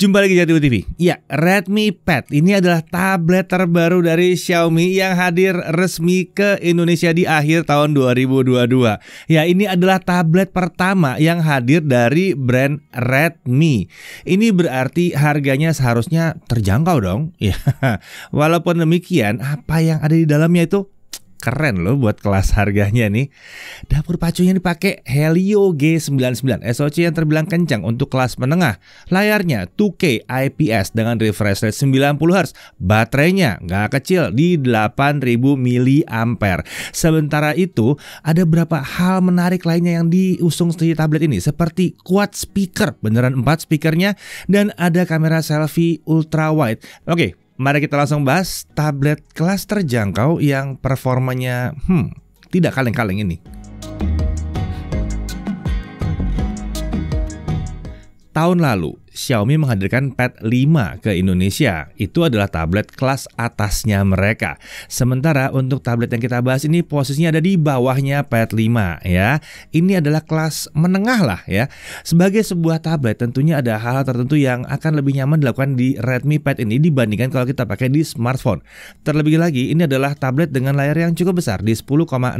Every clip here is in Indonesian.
Jumpa lagi di Jatiwi TV. Ya, Redmi Pad ini adalah tablet terbaru dari Xiaomi yang hadir resmi ke Indonesia di akhir tahun 2022. Ya, ini adalah tablet pertama yang hadir dari brand Redmi. Ini berarti harganya seharusnya terjangkau dong. Ya. Walaupun demikian, apa yang ada di dalamnya itu keren loh buat kelas harganya nih. Dapur pacunya dipakai Helio G99 SoC yang terbilang kencang untuk kelas menengah. Layarnya 2K IPS dengan refresh rate 90Hz. Baterainya nggak kecil di 8000 mAh. Sementara itu, ada berapa hal menarik lainnya yang diusung di tablet ini seperti quad speaker, beneran 4 speakernya dan ada kamera selfie ultra wide. Oke, Mari kita langsung bahas tablet kelas terjangkau yang performanya hmm, tidak kaleng-kaleng ini. Tahun lalu, Xiaomi menghadirkan Pad 5 ke Indonesia. Itu adalah tablet kelas atasnya mereka. Sementara untuk tablet yang kita bahas ini posisinya ada di bawahnya Pad 5 ya. Ini adalah kelas menengah lah ya. Sebagai sebuah tablet tentunya ada hal-hal tertentu yang akan lebih nyaman dilakukan di Redmi Pad ini dibandingkan kalau kita pakai di smartphone. Terlebih lagi ini adalah tablet dengan layar yang cukup besar di 10,61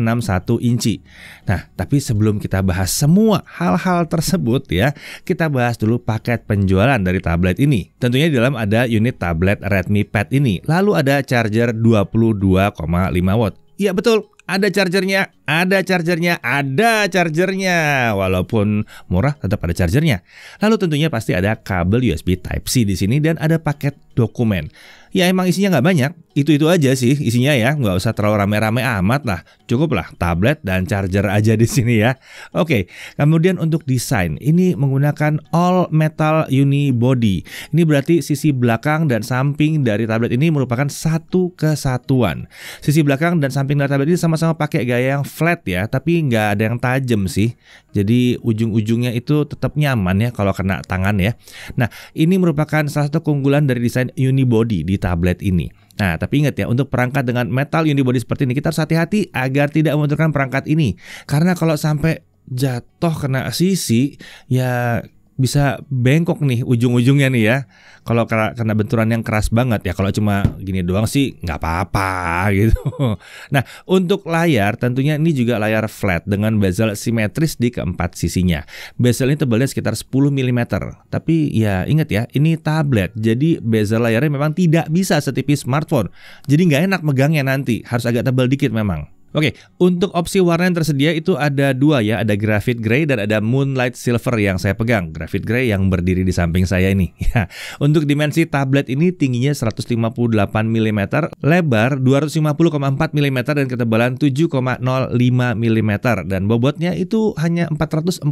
inci. Nah, tapi sebelum kita bahas semua hal-hal tersebut ya, kita bahas dulu paket pen penjualan dari tablet ini. Tentunya di dalam ada unit tablet Redmi Pad ini, lalu ada charger 22,5 watt. Iya betul, ada chargernya, ada chargernya, ada chargernya. Walaupun murah tetap ada chargernya. Lalu tentunya pasti ada kabel USB Type C di sini dan ada paket dokumen. Ya emang isinya nggak banyak, itu-itu aja sih isinya ya, nggak usah terlalu rame-rame amat lah. Cukuplah tablet dan charger aja di sini ya. Oke, kemudian untuk desain, ini menggunakan all metal unibody. Ini berarti sisi belakang dan samping dari tablet ini merupakan satu kesatuan. Sisi belakang dan samping dari tablet ini sama-sama pakai gaya yang flat ya, tapi nggak ada yang tajam sih. Jadi ujung-ujungnya itu tetap nyaman ya kalau kena tangan ya. Nah, ini merupakan salah satu keunggulan dari desain unibody di tablet ini. Nah, tapi ingat ya, untuk perangkat dengan metal unibody seperti ini, kita harus hati-hati agar tidak membenturkan perangkat ini. Karena kalau sampai jatuh kena sisi, ya bisa bengkok nih ujung-ujungnya nih ya. Kalau karena benturan yang keras banget ya, kalau cuma gini doang sih nggak apa-apa gitu. Nah, untuk layar tentunya ini juga layar flat dengan bezel simetris di keempat sisinya. Bezel ini tebalnya sekitar 10 mm. Tapi ya ingat ya, ini tablet. Jadi bezel layarnya memang tidak bisa setipis smartphone. Jadi nggak enak megangnya nanti, harus agak tebal dikit memang. Oke, untuk opsi warna yang tersedia itu ada dua ya, ada Graphite Grey dan ada Moonlight Silver yang saya pegang. Graphite Grey yang berdiri di samping saya ini. Ya, untuk dimensi tablet ini tingginya 158 mm, lebar 250,4 mm dan ketebalan 7,05 mm dan bobotnya itu hanya 445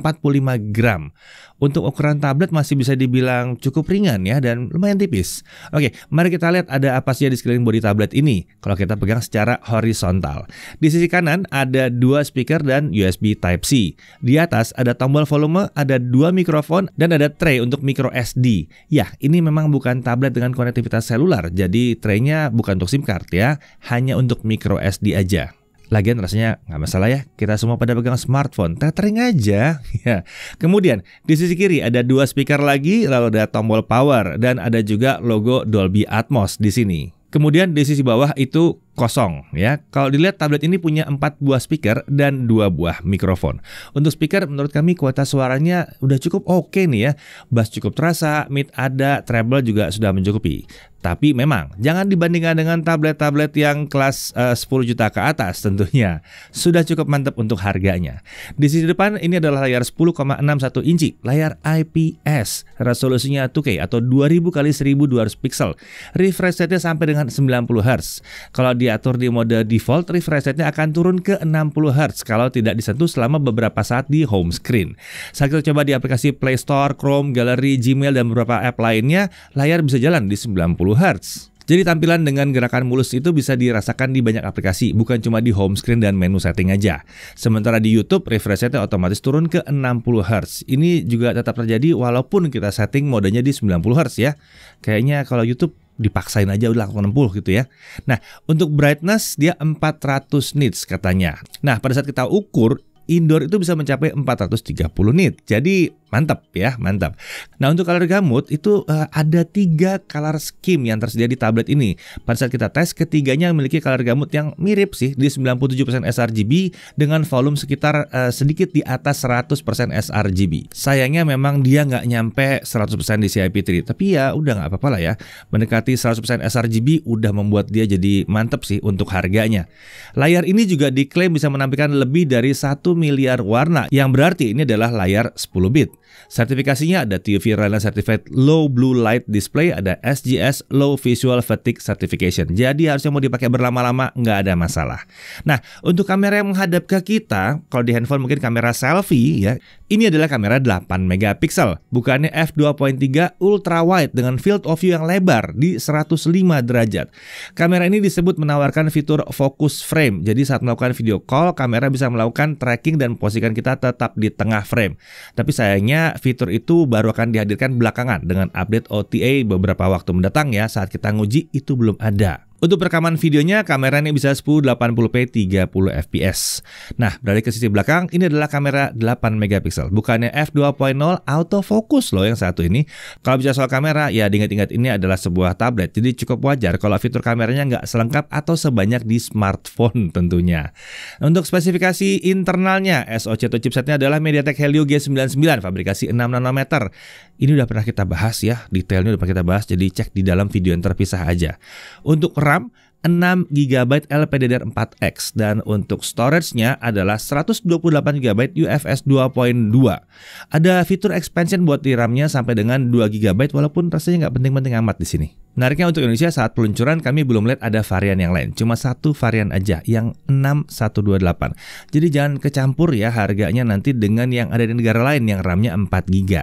gram. Untuk ukuran tablet masih bisa dibilang cukup ringan ya dan lumayan tipis. Oke, mari kita lihat ada apa saja di sekeliling body tablet ini kalau kita pegang secara horizontal. Di sisi kanan ada dua speaker dan USB Type-C. Di atas ada tombol volume, ada dua mikrofon, dan ada tray untuk micro SD. Ya, ini memang bukan tablet dengan konektivitas seluler, jadi traynya bukan untuk SIM card ya, hanya untuk micro SD aja. Lagian rasanya nggak masalah ya, kita semua pada pegang smartphone, tethering aja. Ya. Kemudian, di sisi kiri ada dua speaker lagi, lalu ada tombol power, dan ada juga logo Dolby Atmos di sini. Kemudian di sisi bawah itu kosong ya. Kalau dilihat tablet ini punya 4 buah speaker dan 2 buah mikrofon. Untuk speaker menurut kami kualitas suaranya udah cukup oke okay nih ya. Bass cukup terasa, mid ada, treble juga sudah mencukupi. Tapi memang jangan dibandingkan dengan tablet-tablet yang kelas eh, uh, 10 juta ke atas tentunya. Sudah cukup mantap untuk harganya. Di sisi depan ini adalah layar 10,61 inci, layar IPS. Resolusinya 2K atau 2000 kali 1200 pixel. Refresh rate-nya sampai dengan 90 Hz. Kalau di diatur di mode default, refresh rate-nya akan turun ke 60 Hz kalau tidak disentuh selama beberapa saat di home screen. Saat kita coba di aplikasi Play Store, Chrome, Gallery, Gmail, dan beberapa app lainnya, layar bisa jalan di 90 Hz. Jadi tampilan dengan gerakan mulus itu bisa dirasakan di banyak aplikasi, bukan cuma di home screen dan menu setting aja. Sementara di YouTube, refresh rate nya otomatis turun ke 60 Hz. Ini juga tetap terjadi walaupun kita setting modenya di 90 Hz ya. Kayaknya kalau YouTube dipaksain aja udah langsung 60 gitu ya. Nah, untuk brightness dia 400 nits katanya. Nah, pada saat kita ukur indoor itu bisa mencapai 430 nits Jadi Mantap ya, mantap. Nah untuk color gamut itu uh, ada tiga color scheme yang tersedia di tablet ini. Pada saat kita tes, ketiganya memiliki color gamut yang mirip sih di 97% sRGB dengan volume sekitar uh, sedikit di atas 100% sRGB. Sayangnya memang dia nggak nyampe 100% di CIP3, tapi ya udah nggak apa-apa lah ya. Mendekati 100% sRGB udah membuat dia jadi mantap sih untuk harganya. Layar ini juga diklaim bisa menampilkan lebih dari 1 miliar warna, yang berarti ini adalah layar 10 bit. Sertifikasinya ada TV Rana Certified Low Blue Light Display, ada SGS Low Visual Fatigue Certification. Jadi harusnya mau dipakai berlama-lama nggak ada masalah. Nah, untuk kamera yang menghadap ke kita, kalau di handphone mungkin kamera selfie ya. Ini adalah kamera 8 megapiksel, bukannya f2.3 ultra wide dengan field of view yang lebar di 105 derajat. Kamera ini disebut menawarkan fitur focus frame. Jadi saat melakukan video call, kamera bisa melakukan tracking dan posisikan kita tetap di tengah frame. Tapi sayangnya fitur itu baru akan dihadirkan belakangan dengan update OTA beberapa waktu mendatang ya saat kita nguji itu belum ada. Untuk perekaman videonya, kameranya bisa 1080p 30fps. Nah, dari ke sisi belakang, ini adalah kamera 8 mp bukannya f2.0 autofocus loh yang satu ini. Kalau bisa soal kamera, ya diingat-ingat ini adalah sebuah tablet, jadi cukup wajar kalau fitur kameranya nggak selengkap atau sebanyak di smartphone tentunya. Untuk spesifikasi internalnya, SoC atau chipsetnya adalah MediaTek Helio G99, fabrikasi 6 nanometer. Ini udah pernah kita bahas ya, detailnya udah pernah kita bahas, jadi cek di dalam video yang terpisah aja. Untuk RAM 6 GB LPDDR4X dan untuk storage-nya adalah 128 GB UFS 2.2. Ada fitur expansion buat di RAM-nya sampai dengan 2 GB walaupun rasanya nggak penting-penting amat di sini. Menariknya untuk Indonesia saat peluncuran kami belum lihat ada varian yang lain. Cuma satu varian aja yang 6128. Jadi jangan kecampur ya harganya nanti dengan yang ada di negara lain yang RAM-nya 4 GB.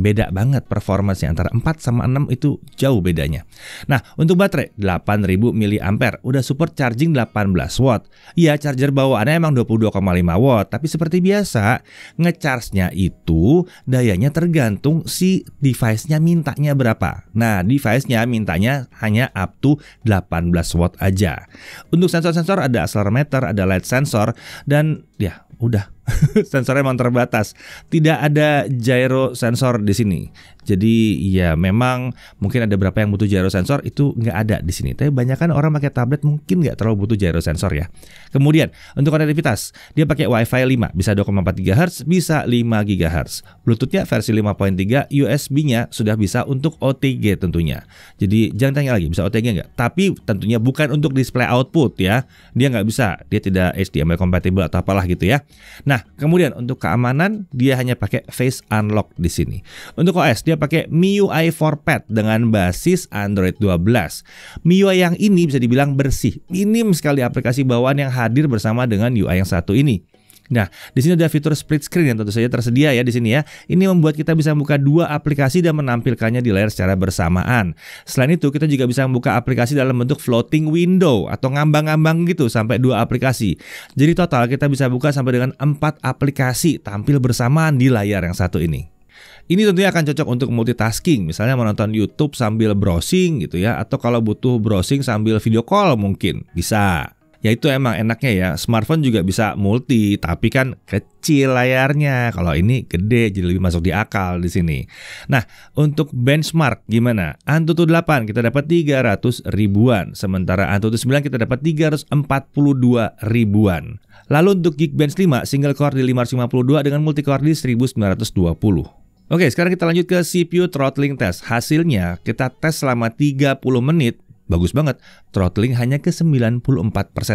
Beda banget performanya antara 4 sama 6 itu jauh bedanya. Nah, untuk baterai 8000 mAh udah support charging 18 watt. Iya, charger bawaannya emang 22,5 watt, tapi seperti biasa ngecharge-nya itu dayanya tergantung si device-nya mintanya berapa. Nah, device-nya minta Sisanya hanya up to 18 watt aja. Untuk sensor-sensor ada accelerometer, ada light sensor, dan ya udah sensornya memang terbatas. Tidak ada gyro sensor di sini. Jadi ya memang mungkin ada berapa yang butuh gyro sensor itu nggak ada di sini. Tapi banyak kan orang pakai tablet mungkin nggak terlalu butuh gyro sensor ya. Kemudian untuk konektivitas dia pakai WiFi 5 bisa 2,4 GHz bisa 5 GHz. Bluetoothnya versi 5.3, USB-nya sudah bisa untuk OTG tentunya. Jadi jangan tanya lagi bisa OTG nggak? Tapi tentunya bukan untuk display output ya. Dia nggak bisa. Dia tidak HDMI compatible atau apalah gitu ya. Nah Nah, kemudian untuk keamanan dia hanya pakai Face Unlock di sini. Untuk OS dia pakai MIUI 4 Pad dengan basis Android 12. MIUI yang ini bisa dibilang bersih, minim sekali aplikasi bawaan yang hadir bersama dengan UI yang satu ini. Nah, di sini ada fitur split screen yang tentu saja tersedia ya di sini ya. Ini membuat kita bisa membuka dua aplikasi dan menampilkannya di layar secara bersamaan. Selain itu, kita juga bisa membuka aplikasi dalam bentuk floating window atau ngambang-ngambang gitu sampai dua aplikasi. Jadi total kita bisa buka sampai dengan empat aplikasi tampil bersamaan di layar yang satu ini. Ini tentunya akan cocok untuk multitasking, misalnya menonton YouTube sambil browsing gitu ya, atau kalau butuh browsing sambil video call mungkin bisa. Ya itu emang enaknya ya. Smartphone juga bisa multi, tapi kan kecil layarnya. Kalau ini gede jadi lebih masuk di akal di sini. Nah, untuk benchmark gimana? Antutu 8 kita dapat 300 ribuan, sementara Antutu 9 kita dapat 342 ribuan. Lalu untuk Geekbench 5 single core di 552 dengan multi core di 1920. Oke, sekarang kita lanjut ke CPU throttling test. Hasilnya, kita tes selama 30 menit Bagus banget, throttling hanya ke 94%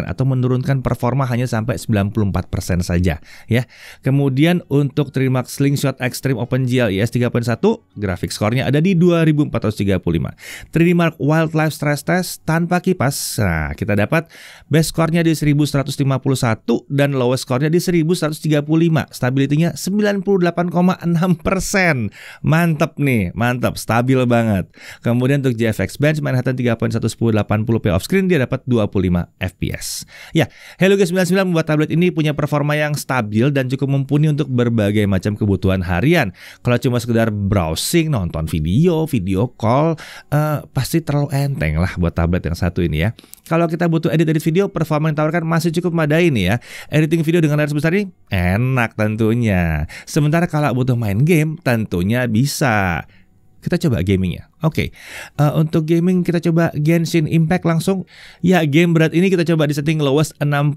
atau menurunkan performa hanya sampai 94% saja ya. Kemudian untuk Trimax Slingshot Extreme open gl IS 3.1, grafik skornya ada di 2435. 3 Wildlife Stress Test tanpa kipas, nah kita dapat best skornya di 1151 dan lowest skornya di 1135. Stabilitinya 98,6%. Mantap nih, mantap, stabil banget. Kemudian untuk GFX Bench Manhattan 3.1 1180p offscreen dia dapat 25 fps. Ya, Helio G99 membuat tablet ini punya performa yang stabil dan cukup mumpuni untuk berbagai macam kebutuhan harian. Kalau cuma sekedar browsing, nonton video, video call, uh, pasti terlalu enteng lah buat tablet yang satu ini ya. Kalau kita butuh edit-edit video, performa yang ditawarkan masih cukup madai nih ya. Editing video dengan layar sebesar ini enak tentunya. Sementara kalau butuh main game, tentunya bisa. Kita coba gamingnya. Oke, okay. uh, eh, untuk gaming kita coba Genshin Impact langsung. Ya, game berat ini kita coba di setting lowest 60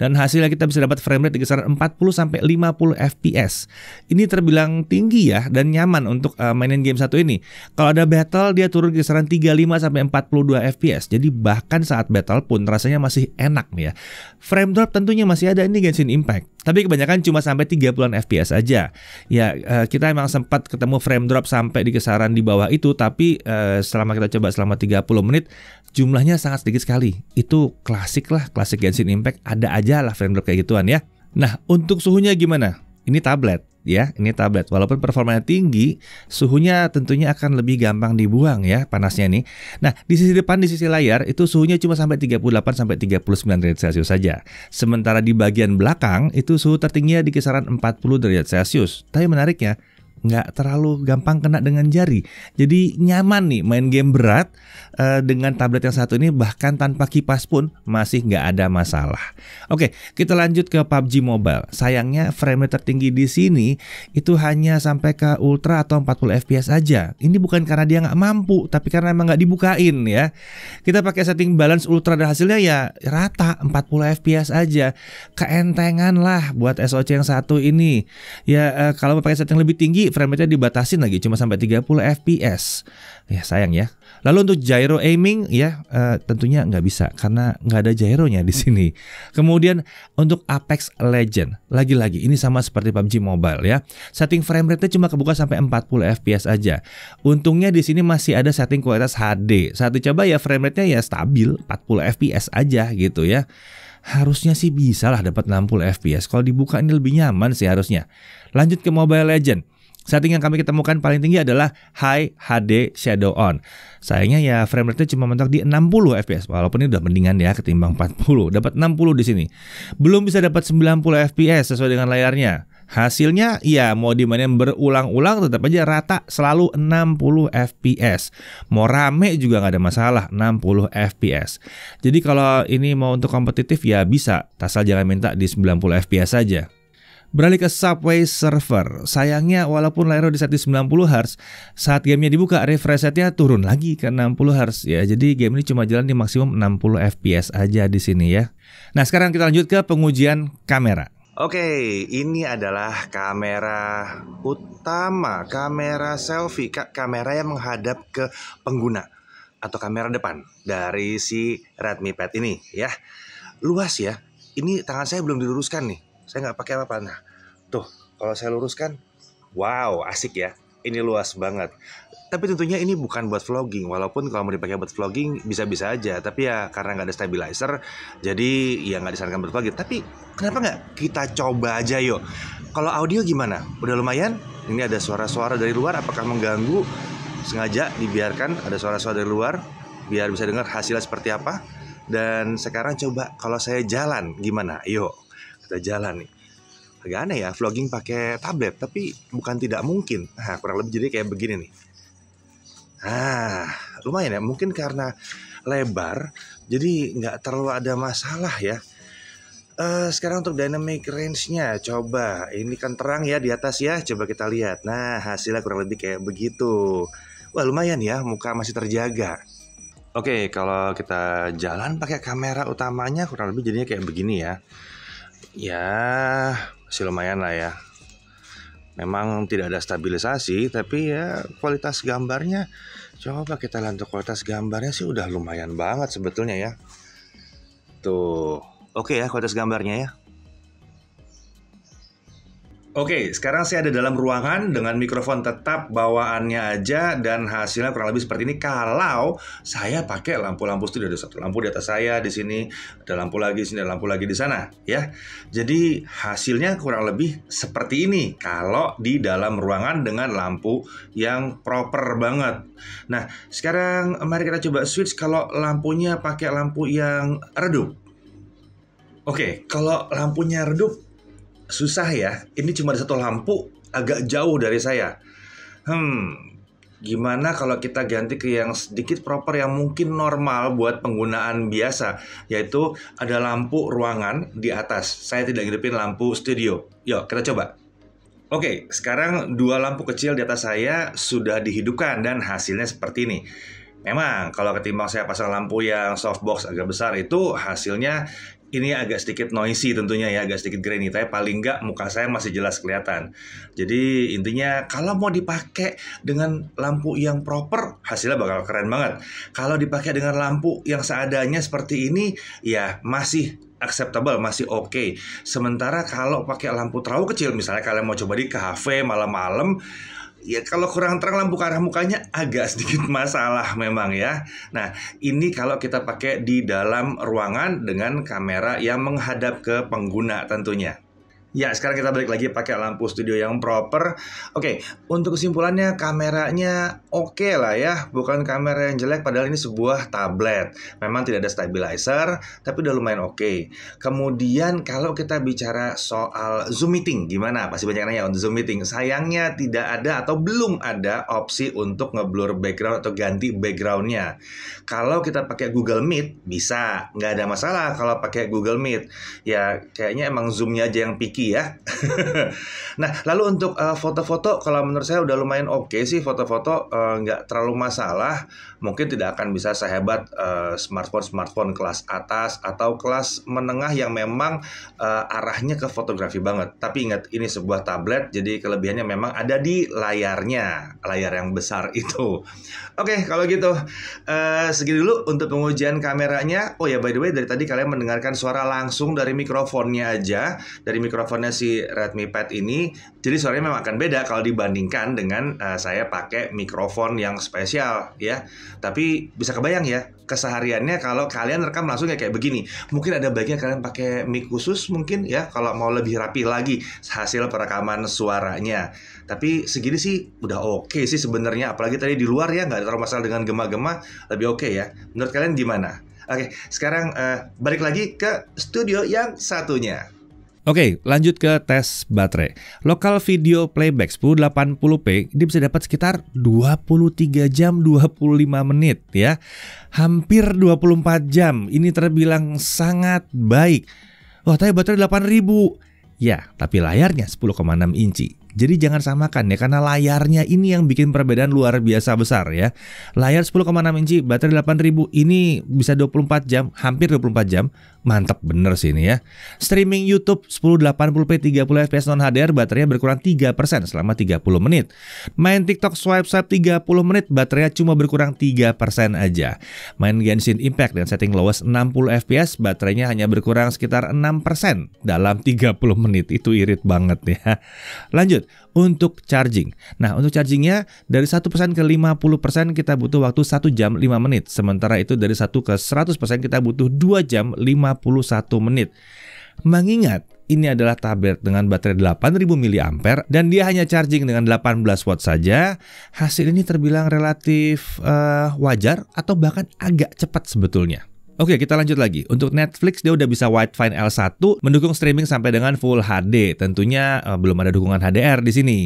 dan hasilnya kita bisa dapat frame rate di kisaran 40 sampai 50 FPS. Ini terbilang tinggi ya dan nyaman untuk uh, mainin game satu ini. Kalau ada battle dia turun di kisaran 35 sampai 42 FPS. Jadi bahkan saat battle pun rasanya masih enak nih ya. Frame drop tentunya masih ada ini Genshin Impact. Tapi kebanyakan cuma sampai 30-an FPS aja. Ya, eh, kita emang sempat ketemu frame drop sampai di kisaran di bawah itu tapi tapi uh, selama kita coba selama 30 menit jumlahnya sangat sedikit sekali. Itu klasik lah, klasik Genshin Impact ada aja lah frame kayak gituan ya. Nah, untuk suhunya gimana? Ini tablet ya, ini tablet. Walaupun performanya tinggi, suhunya tentunya akan lebih gampang dibuang ya panasnya nih. Nah, di sisi depan di sisi layar itu suhunya cuma sampai 38 sampai 39 derajat Celcius saja. Sementara di bagian belakang itu suhu tertingginya di kisaran 40 derajat Celcius. Tapi menariknya, nggak terlalu gampang kena dengan jari. Jadi nyaman nih main game berat uh, dengan tablet yang satu ini bahkan tanpa kipas pun masih nggak ada masalah. Oke, kita lanjut ke PUBG Mobile. Sayangnya frame rate tertinggi di sini itu hanya sampai ke ultra atau 40 fps aja. Ini bukan karena dia nggak mampu, tapi karena emang nggak dibukain ya. Kita pakai setting balance ultra dan hasilnya ya rata 40 fps aja. Keentengan lah buat SOC yang satu ini. Ya uh, kalau pakai setting lebih tinggi frame rate-nya dibatasin lagi cuma sampai 30 fps. Ya sayang ya. Lalu untuk gyro aiming ya uh, tentunya nggak bisa karena nggak ada gyronya di sini. Kemudian untuk Apex Legend lagi-lagi ini sama seperti PUBG Mobile ya. Setting frame rate-nya cuma kebuka sampai 40 fps aja. Untungnya di sini masih ada setting kualitas HD. Saat dicoba ya frame rate-nya ya stabil 40 fps aja gitu ya harusnya sih bisa lah dapat 60 fps. Kalau dibuka ini lebih nyaman sih harusnya. Lanjut ke Mobile Legend. Setting yang kami ketemukan paling tinggi adalah High HD Shadow On. Sayangnya ya frame rate-nya cuma mentok di 60 fps, walaupun ini udah mendingan ya ketimbang 40. Dapat 60 di sini. Belum bisa dapat 90 fps sesuai dengan layarnya. Hasilnya ya mau dimainin berulang-ulang tetap aja rata selalu 60 fps. Mau rame juga nggak ada masalah 60 fps. Jadi kalau ini mau untuk kompetitif ya bisa, Tasal jangan minta di 90 fps saja. Beralih ke Subway Server Sayangnya walaupun Lairo di set di 90 Hz, saat gamenya dibuka refresh rate-nya turun lagi ke 60 Hz ya. Jadi game ini cuma jalan di maksimum 60 FPS aja di sini ya. Nah, sekarang kita lanjut ke pengujian kamera. Oke, ini adalah kamera utama, kamera selfie, kamera yang menghadap ke pengguna atau kamera depan dari si Redmi Pad ini ya. Luas ya. Ini tangan saya belum diluruskan nih saya nggak pakai apa-apa nah tuh kalau saya luruskan wow asik ya ini luas banget tapi tentunya ini bukan buat vlogging walaupun kalau mau dipakai buat vlogging bisa-bisa aja tapi ya karena nggak ada stabilizer jadi ya nggak disarankan buat vlogging tapi kenapa nggak kita coba aja yuk kalau audio gimana udah lumayan ini ada suara-suara dari luar apakah mengganggu sengaja dibiarkan ada suara-suara dari luar biar bisa dengar hasilnya seperti apa dan sekarang coba kalau saya jalan gimana yuk kita jalan nih agak aneh ya vlogging pakai tablet tapi bukan tidak mungkin nah kurang lebih jadi kayak begini nih ah lumayan ya mungkin karena lebar jadi nggak terlalu ada masalah ya uh, sekarang untuk dynamic range-nya coba ini kan terang ya di atas ya coba kita lihat nah hasilnya kurang lebih kayak begitu wah lumayan ya muka masih terjaga Oke, kalau kita jalan pakai kamera utamanya kurang lebih jadinya kayak begini ya ya masih lumayan lah ya memang tidak ada stabilisasi tapi ya kualitas gambarnya coba kita lihat kualitas gambarnya sih udah lumayan banget sebetulnya ya tuh oke okay ya kualitas gambarnya ya Oke, sekarang saya ada dalam ruangan dengan mikrofon tetap bawaannya aja dan hasilnya kurang lebih seperti ini. Kalau saya pakai lampu-lampu itu ada satu lampu di atas saya di sini, ada lampu lagi di sini, ada lampu lagi di sana, ya. Jadi hasilnya kurang lebih seperti ini kalau di dalam ruangan dengan lampu yang proper banget. Nah, sekarang mari kita coba switch kalau lampunya pakai lampu yang redup. Oke, kalau lampunya redup susah ya. Ini cuma ada satu lampu agak jauh dari saya. Hmm, gimana kalau kita ganti ke yang sedikit proper yang mungkin normal buat penggunaan biasa, yaitu ada lampu ruangan di atas. Saya tidak ngidupin lampu studio. Yuk, kita coba. Oke, sekarang dua lampu kecil di atas saya sudah dihidupkan dan hasilnya seperti ini. Memang kalau ketimbang saya pasang lampu yang softbox agak besar itu hasilnya ini agak sedikit noisy tentunya ya, agak sedikit grainy, tapi paling nggak muka saya masih jelas kelihatan. Jadi intinya kalau mau dipakai dengan lampu yang proper, hasilnya bakal keren banget. Kalau dipakai dengan lampu yang seadanya seperti ini, ya masih acceptable, masih oke. Okay. Sementara kalau pakai lampu terlalu kecil, misalnya kalian mau coba di cafe malam-malam, ya kalau kurang terang lampu ke arah mukanya agak sedikit masalah memang ya. Nah, ini kalau kita pakai di dalam ruangan dengan kamera yang menghadap ke pengguna tentunya. Ya, sekarang kita balik lagi pakai lampu studio yang proper. Oke, okay, untuk kesimpulannya kameranya oke okay lah ya, bukan kamera yang jelek padahal ini sebuah tablet. Memang tidak ada stabilizer, tapi udah lumayan oke. Okay. Kemudian kalau kita bicara soal Zoom meeting gimana? Pasti banyak nanya untuk Zoom meeting. Sayangnya tidak ada atau belum ada opsi untuk ngeblur background atau ganti backgroundnya. Kalau kita pakai Google Meet bisa, nggak ada masalah kalau pakai Google Meet. Ya, kayaknya emang Zoom-nya aja yang pikir ya. nah, lalu untuk eh, foto-foto uh, kalau menurut saya udah lumayan oke okay sih foto-foto eh, nggak -foto, uh, terlalu masalah mungkin tidak akan bisa sehebat smartphone eh, smartphone smartphone kelas atas atau kelas menengah yang memang uh, arahnya ke fotografi banget. Tapi ingat ini sebuah tablet, jadi kelebihannya memang ada di layarnya, layar yang besar itu. Oke, okay, kalau gitu uh, segini dulu untuk pengujian kameranya. Oh ya by the way dari tadi kalian mendengarkan suara langsung dari mikrofonnya aja, dari mikrofonnya si Redmi Pad ini. Jadi suaranya memang akan beda kalau dibandingkan dengan uh, saya pakai mikrofon yang spesial ya. Tapi bisa kebayang ya kesehariannya kalau kalian rekam langsung ya kayak begini. Mungkin ada baiknya kalian pakai mic khusus mungkin ya kalau mau lebih rapi lagi hasil perekaman suaranya. Tapi segini sih udah oke okay sih sebenarnya. Apalagi tadi di luar ya nggak terlalu masalah dengan gema-gema lebih oke okay ya. Menurut kalian gimana? Oke, sekarang uh, balik lagi ke studio yang satunya. Oke, lanjut ke tes baterai. Lokal video playback 1080p ini bisa dapat sekitar 23 jam 25 menit ya. Hampir 24 jam. Ini terbilang sangat baik. Wah, tapi baterai 8000. Ya, tapi layarnya 10,6 inci. Jadi jangan samakan ya karena layarnya ini yang bikin perbedaan luar biasa besar ya. Layar 10,6 inci, baterai 8000 ini bisa 24 jam, hampir 24 jam. Mantap bener sih ini ya. Streaming YouTube 1080p 30 fps non HDR baterainya berkurang 3% selama 30 menit. Main TikTok swipe-swipe 30 menit baterainya cuma berkurang 3% aja. Main Genshin Impact dengan setting lowest 60 fps baterainya hanya berkurang sekitar 6% dalam 30 menit. Itu irit banget ya. Lanjut, untuk charging. Nah, untuk chargingnya dari 1% ke 50% kita butuh waktu 1 jam 5 menit. Sementara itu dari 1 ke 100% kita butuh 2 jam 51 menit. Mengingat ini adalah tablet dengan baterai 8000 mAh dan dia hanya charging dengan 18 watt saja. Hasil ini terbilang relatif uh, wajar atau bahkan agak cepat sebetulnya. Oke, kita lanjut lagi. Untuk Netflix dia udah bisa widevine L1 mendukung streaming sampai dengan full HD. Tentunya eh, belum ada dukungan HDR di sini.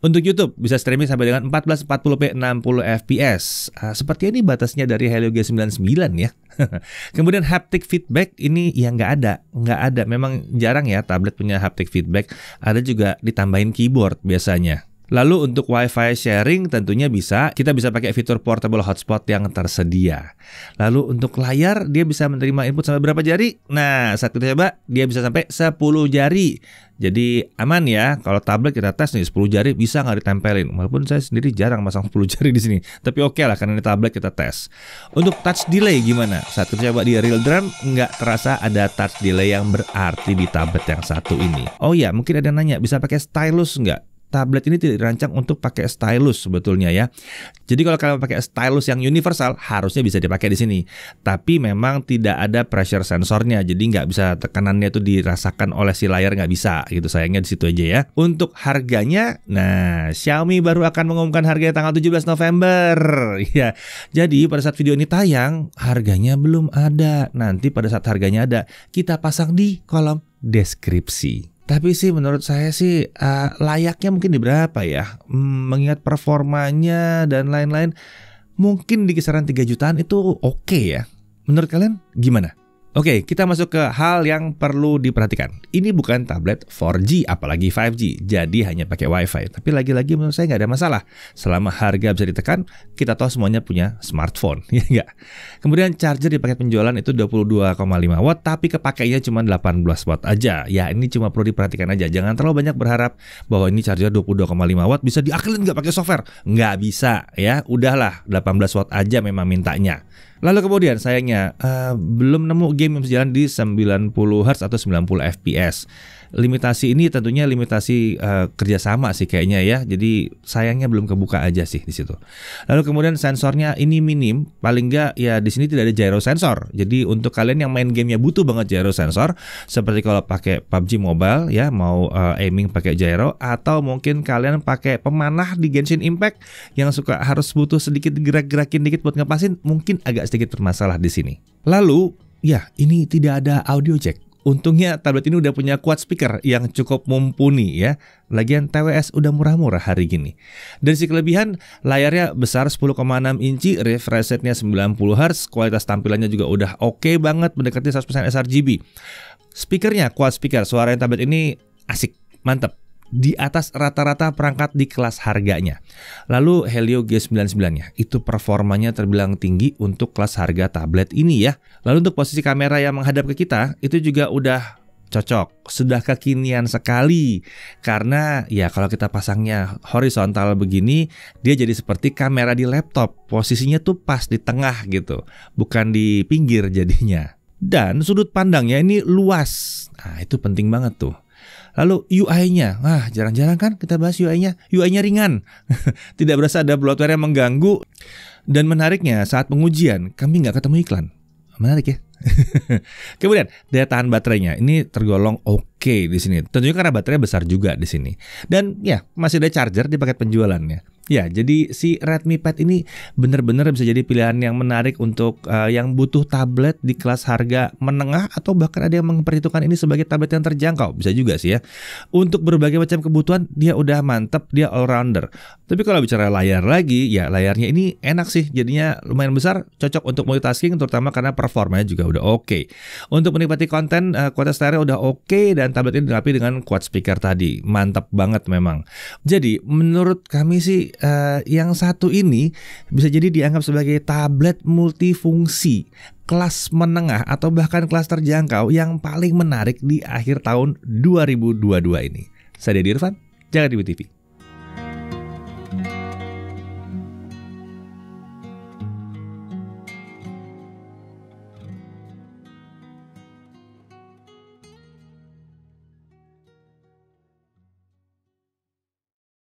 Untuk YouTube bisa streaming sampai dengan 1440p 60 fps. Eh, sepertinya ini batasnya dari Helio G99 ya. Kemudian haptic feedback ini yang nggak ada, nggak ada. Memang jarang ya tablet punya haptic feedback. Ada juga ditambahin keyboard biasanya. Lalu untuk WiFi sharing tentunya bisa, kita bisa pakai fitur portable hotspot yang tersedia. Lalu untuk layar dia bisa menerima input sampai berapa jari? Nah, saat kita coba dia bisa sampai 10 jari. Jadi aman ya, kalau tablet kita tes nih 10 jari bisa nggak ditempelin. Walaupun saya sendiri jarang masang 10 jari di sini, tapi oke okay lah karena ini tablet kita tes. Untuk touch delay gimana? Saat kita coba di real drum nggak terasa ada touch delay yang berarti di tablet yang satu ini. Oh ya, mungkin ada yang nanya bisa pakai stylus nggak? tablet ini tidak dirancang untuk pakai stylus sebetulnya ya. Jadi kalau kalian pakai stylus yang universal harusnya bisa dipakai di sini. Tapi memang tidak ada pressure sensornya, jadi nggak bisa tekanannya itu dirasakan oleh si layar nggak bisa gitu. Sayangnya di situ aja ya. Untuk harganya, nah Xiaomi baru akan mengumumkan harganya tanggal 17 November. Ya, jadi pada saat video ini tayang harganya belum ada. Nanti pada saat harganya ada kita pasang di kolom deskripsi. Tapi sih menurut saya sih uh, layaknya mungkin di berapa ya? Hmm, mengingat performanya dan lain-lain, mungkin di kisaran 3 jutaan itu oke okay ya. Menurut kalian gimana? Oke, kita masuk ke hal yang perlu diperhatikan. Ini bukan tablet 4G, apalagi 5G, jadi hanya pakai WiFi. Tapi lagi-lagi menurut saya nggak ada masalah. Selama harga bisa ditekan, kita tahu semuanya punya smartphone, ya nggak? Kemudian charger di paket penjualan itu 22,5 watt, tapi kepakainya cuma 18 watt aja. Ya, ini cuma perlu diperhatikan aja. Jangan terlalu banyak berharap bahwa ini charger 22,5 watt bisa diakalin nggak pakai software. Nggak bisa, ya. Udahlah, 18 watt aja memang mintanya. Lalu kemudian sayangnya uh, belum nemu game yang berjalan di 90 Hz atau 90 fps limitasi ini tentunya limitasi uh, kerjasama sih kayaknya ya. Jadi sayangnya belum kebuka aja sih di situ. Lalu kemudian sensornya ini minim, paling nggak ya di sini tidak ada gyro sensor. Jadi untuk kalian yang main gamenya butuh banget gyro sensor, seperti kalau pakai PUBG Mobile ya mau uh, aiming pakai gyro atau mungkin kalian pakai pemanah di Genshin Impact yang suka harus butuh sedikit gerak-gerakin dikit buat ngepasin, mungkin agak sedikit bermasalah di sini. Lalu ya ini tidak ada audio jack Untungnya tablet ini udah punya quad speaker yang cukup mumpuni ya. Lagian TWS udah murah-murah hari gini. Dan si kelebihan, layarnya besar 10,6 inci, refresh rate-nya 90Hz, kualitas tampilannya juga udah oke okay banget mendekati 100% sRGB. Speakernya quad speaker, suara yang tablet ini asik, mantep di atas rata-rata perangkat di kelas harganya. Lalu Helio G99 ya, itu performanya terbilang tinggi untuk kelas harga tablet ini ya. Lalu untuk posisi kamera yang menghadap ke kita, itu juga udah cocok, sudah kekinian sekali. Karena ya kalau kita pasangnya horizontal begini, dia jadi seperti kamera di laptop. Posisinya tuh pas di tengah gitu, bukan di pinggir jadinya. Dan sudut pandangnya ini luas. Nah, itu penting banget tuh. Lalu UI-nya, ah jarang-jarang kan kita bahas UI-nya. UI-nya ringan, tidak berasa ada bloatware yang mengganggu. Dan menariknya saat pengujian kami nggak ketemu iklan. Menarik ya. Kemudian daya tahan baterainya ini tergolong oke okay di sini. Tentunya karena baterainya besar juga di sini. Dan ya masih ada charger di paket penjualannya. Ya, jadi si Redmi Pad ini benar-benar bisa jadi pilihan yang menarik untuk uh, yang butuh tablet di kelas harga menengah atau bahkan ada yang memperhitungkan ini sebagai tablet yang terjangkau, bisa juga sih ya. Untuk berbagai macam kebutuhan dia udah mantep, dia all rounder. Tapi kalau bicara layar lagi, ya layarnya ini enak sih, jadinya lumayan besar, cocok untuk multitasking terutama karena performanya juga udah oke. Okay. Untuk menikmati konten uh, kualitas stereo udah oke okay, dan tablet ini dilengkapi dengan quad speaker tadi, mantap banget memang. Jadi menurut kami sih uh, yang satu ini bisa jadi dianggap sebagai tablet multifungsi kelas menengah atau bahkan kelas terjangkau yang paling menarik di akhir tahun 2022 ini. Saya Dedi Irfan, Jakarta TV.